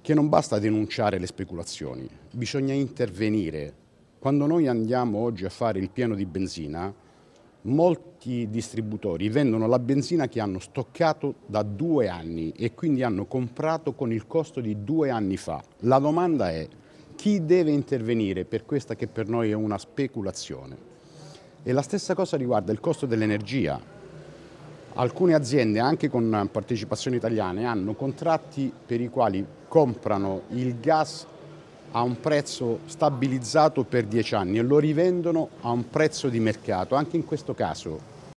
che non basta denunciare le speculazioni, bisogna intervenire. Quando noi andiamo oggi a fare il pieno di benzina, molti distributori vendono la benzina che hanno stoccato da due anni e quindi hanno comprato con il costo di due anni fa. La domanda è chi deve intervenire per questa che per noi è una speculazione? E la stessa cosa riguarda il costo dell'energia. Alcune aziende, anche con partecipazioni italiane, hanno contratti per i quali comprano il gas a un prezzo stabilizzato per 10 anni e lo rivendono a un prezzo di mercato. Anche in questo caso